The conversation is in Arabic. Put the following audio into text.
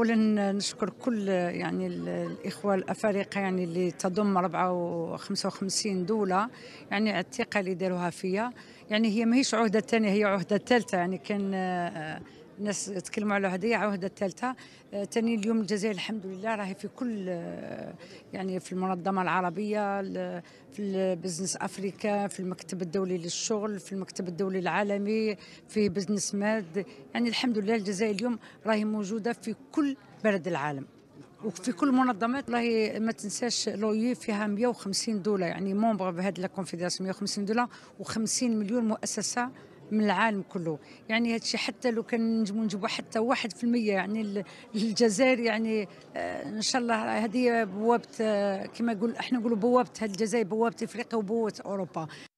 اولا نشكر كل يعني الاخوه الافارقه يعني اللي تضم 54 دوله يعني على الثقه اللي داروها فيا يعني هي ماهيش عهده ثانيه هي عهده ثالثه يعني كان آه، الناس تكلموا على هدية عهده الثالثه ثاني آه، اليوم الجزائر الحمد لله راهي في كل آه، يعني في المنظمه العربيه في البزنس افريكا في المكتب الدولي للشغل في المكتب الدولي العالمي في بزنس ماد يعني الحمد لله الجزائر اليوم راهي موجوده في كل بلد العالم وفي كل منظمات والله ما تنساش لويو فيها 150 دوله يعني مومبر بهذه الكونفدراسيون 150 دوله و50 مليون مؤسسه من العالم كله يعني هادشي حتى لو كان نجمو نجيبو حتى واحد في المية يعني الجزائر يعني آه، ان شاء الله هذه بوابه آه، كما يقول احنا نقولوا بوابه الجزائر بوابه افريقيا وبوابه اوروبا